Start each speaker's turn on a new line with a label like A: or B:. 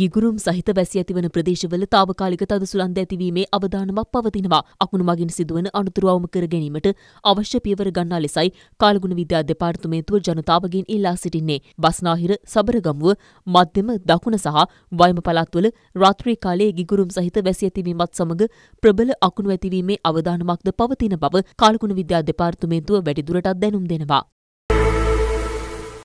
A: ගිගුරුම් සහිත වැසි ඇතිවන ප්‍රදේශවල තාවකාලික තදසුලන්ද ඇතිවීමේ අවධානමක් පවතිනවා. අකුණු මගින් සිදුවන අනතුරු අවම කර ගැනීමට අවශ්‍ය පියවර ගන්නා ලෙසයි කාලගුණ විද්‍යා දෙපාර්තමේන්තුව ජනතාවගෙන් ඉල්ලා සිටින්නේ. බස්නාහිර, සබරගමුව, මධ්‍යම, දකුණ සහ වයඹ පළාත්වල රාත්‍රී කාලයේ ගිගුරුම් සහිත වැසි ඇතිවීමත් සමග ප්‍රබල අකුණු ඇතිවීමේ අවධානමක්ද පවතින බව කාලගුණ විද්‍යා දෙපාර්තමේන්තුව වැඩිදුරටත් දැනුම් දෙනවා.